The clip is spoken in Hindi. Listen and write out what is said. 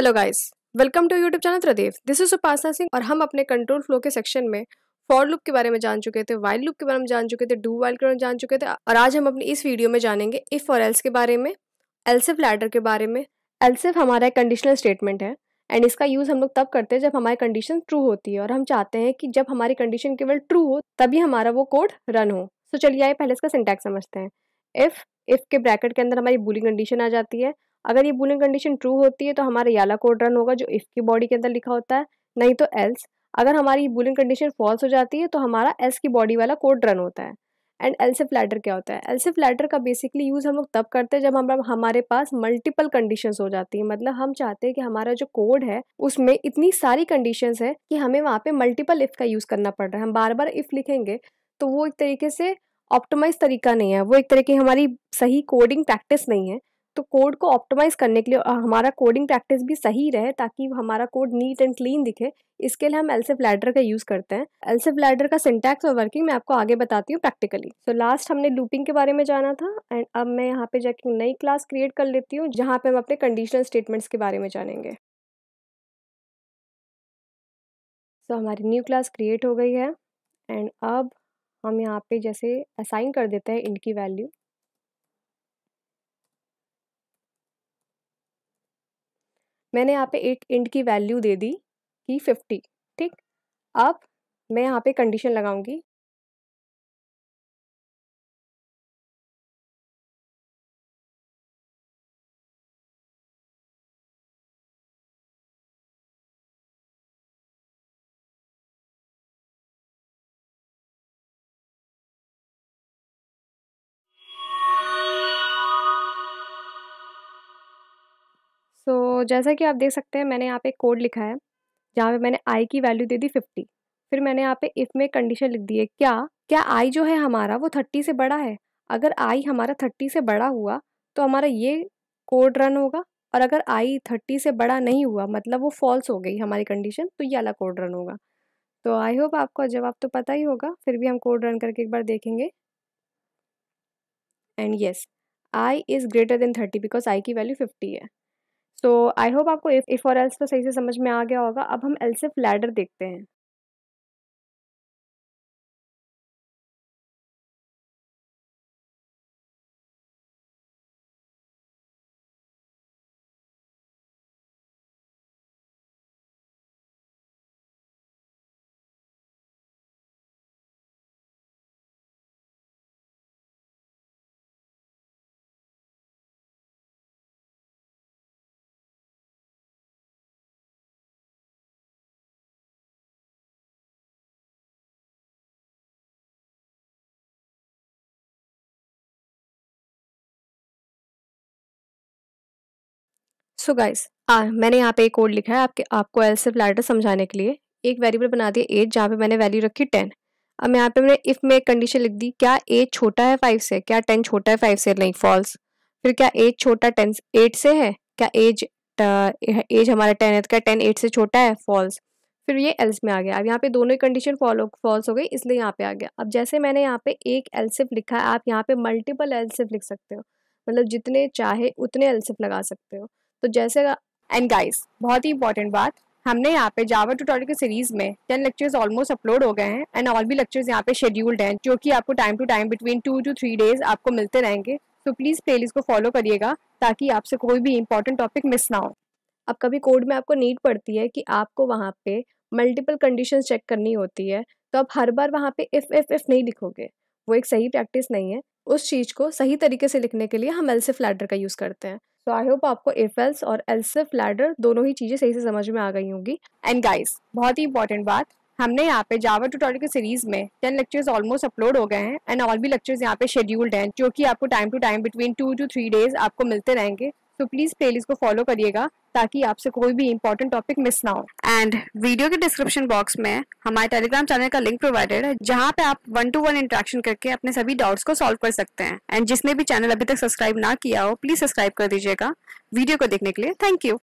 hello guys welcome to YouTube channel Pradeep this is Upasana Singh और हम अपने कंट्रोल फ्लो के सेक्शन में फॉर लुक के बारे में जान चुके थे वाइल्ड लुक के बारे में जान चुके थे डू वाइल्ड के बारे में जान चुके थे और आज हम अपनी इस वीडियो में जानेंगे इफ और एल्स के बारे में एल्सिफ लैडर के बारे में एल्सिफ हमारा एक कंडीशनल स्टेटमेंट है एंड इसका यूज़ हम लोग तब करते हैं जब हमारी कंडीशन ट्रू होती है और हम चाहते हैं कि जब हमारी कंडीशन केवल ट्रू हो तभी हमारा वो कोड रन हो तो चलिए आइए पहले इसका सिंटैक्स समझते हैं इफ़ इफ़ के ब्रैकेट के अंदर हमारी बुलिंग कंडीशन आ जाती है अगर ये बुलिंग कंडीशन ट्रू होती है तो हमारा याला कोड रन होगा जो इफ़ की बॉडी के अंदर लिखा होता है नहीं तो एल्स अगर हमारी बुलिंग कंडीशन फॉल्स हो जाती है तो हमारा एल्स की बॉडी वाला कोड रन होता है एंड एल्सिफ लैटर क्या होता है एल्सिफ लैटर का बेसिकली यूज़ हम लोग तब करते हैं जब हम हमारे पास मल्टीपल कंडीशंस हो जाती है मतलब हम चाहते हैं कि हमारा जो कोड है उसमें इतनी सारी कंडीशंस है कि हमें वहाँ पे मल्टीपल इफ़ का यूज़ करना पड़ रहा है हम बार बार इफ़ लिखेंगे तो वो एक तरीके से ऑप्टोमाइज तरीका नहीं है वो एक तरीके की हमारी सही कोडिंग प्रैक्टिस नहीं है तो कोड को ऑप्टिमाइज़ करने के लिए हमारा कोडिंग प्रैक्टिस भी सही रहे ताकि हमारा कोड नीट एंड क्लीन दिखे इसके लिए हम एल्सेफ लैडर का यूज़ करते हैं एल्सेफ लैडर का सिंटैक्स और वर्किंग मैं आपको आगे बताती हूँ प्रैक्टिकली सो लास्ट हमने लूपिंग के बारे में जाना था एंड अब मैं यहाँ पे जाके नई क्लास क्रिएट कर लेती हूँ जहाँ पे हम अपने कंडीशनल स्टेटमेंट्स के बारे में जानेंगे सो so, हमारी न्यू क्लास क्रिएट हो गई है एंड अब हम यहाँ पे जैसे असाइन कर देते हैं इनकी वैल्यू मैंने यहाँ पे एक इंड की वैल्यू दे दी कि फिफ्टी ठीक अब मैं यहाँ पे कंडीशन लगाऊंगी तो जैसा कि आप देख सकते हैं मैंने यहाँ पे कोड लिखा है जहाँ पे मैंने आई की वैल्यू दे दी फिफ्टी फिर मैंने यहाँ पे इफ़ में कंडीशन लिख दी है क्या क्या आई जो है हमारा वो थर्टी से बड़ा है अगर आई हमारा थर्टी से बड़ा हुआ तो हमारा ये कोड रन होगा और अगर आई थर्टी से बड़ा नहीं हुआ मतलब वो फॉल्स हो गई हमारी कंडीशन तो ये अला कोड रन होगा तो आई होप आपको जवाब तो पता ही होगा फिर भी हम कोड रन करके एक बार देखेंगे and yes I is greater than thirty because I की वैल्यू फिफ्टी है तो आई होप आपको इफ़ और एल्स तो सही से समझ में आ गया होगा अब हम एल्सिफ लैडर देखते हैं सो गाइस मैंने यहाँ पे एक कोड लिखा है आपके आपको एल से लैडर समझाने के लिए एक वेरिएबल बना दिया एज जहाँ पे मैंने वैल्यू रखी टेन अब यहाँ पे मैंने इफ़ में एक कंडीशन लिख दी क्या एज छोटा है फाइव से क्या टेन छोटा है फाइव से नहीं फॉल्स फिर क्या एज छोटा टेन एट से है क्या एज एज हमारा टेन है तो क्या टेन एट से छोटा है फॉल्स फिर ये एल्स में आ गया अब यहाँ पे दोनों ही कंडीशन फॉलो फॉल्स हो गई इसलिए यहाँ पे आ गया अब जैसे मैंने यहाँ पे एक एल्सिफ लिखा है आप यहाँ पे मल्टीपल एल्सिफ लिख सकते हो मतलब जितने चाहे उतने एल्सिफ लगा सकते हो तो जैसे एंड गाइस बहुत ही इंपॉर्टेंट बात हमने यहाँ पे जावा ट्यूटोरियल की सीरीज में टेन लेक्चर्स ऑलमोस्ट अपलोड हो गए हैं एंड ऑल भी लेक्चर्स यहाँ पे शेड्यूल्ड हैं जो कि आपको time to time between two to three days आपको मिलते रहेंगे तो प्लीज़ प्ले को फॉलो करिएगा ताकि आपसे कोई भी इंपॉर्टेंट टॉपिक मिस ना हो अब कभी कोड में आपको नीड पड़ती है कि आपको वहाँ पे मल्टीपल कंडीशंस चेक करनी होती है तो आप हर बार वहाँ पे इफ़ इफ़ इफ़ नहीं लिखोगे वो एक सही प्रैक्टिस नहीं है उस चीज़ को सही तरीके से लिखने के लिए हम एल्सिफ लैडर का यूज़ करते हैं सो आई होप आपको एल्स और एलसेफ लैडर दोनों ही चीज़ें सही से समझ में आ गई होंगी एंड गाइस बहुत ही इंपॉर्टेंट बात हमने यहाँ पे जावा ट्यूटोरियल की सीरीज में टेन लेक्चर्स ऑलमोस्ट अपलोड हो गए हैं एंड ऑल भी लेक्चर्स यहाँ पे शेड्यूल्ड हैं जो कि आपको time to time between two to three days आपको मिलते रहेंगे तो प्लीज़ प्ले को फॉलो करिएगा ताकि आपसे कोई भी इंपॉर्टेंट टॉपिक मिस ना हो एंड वीडियो के डिस्क्रिप्शन बॉक्स में हमारे टेलीग्राम चैनल का लिंक प्रोवाइडेड है जहाँ पे आप वन टू वन इंटरेक्शन करके अपने सभी डाउट्स को सॉल्व कर सकते हैं एंड जिसने भी चैनल अभी तक सब्सक्राइब ना किया हो प्लीज सब्सक्राइब कर दीजिएगा वीडियो को देखने के लिए थैंक यू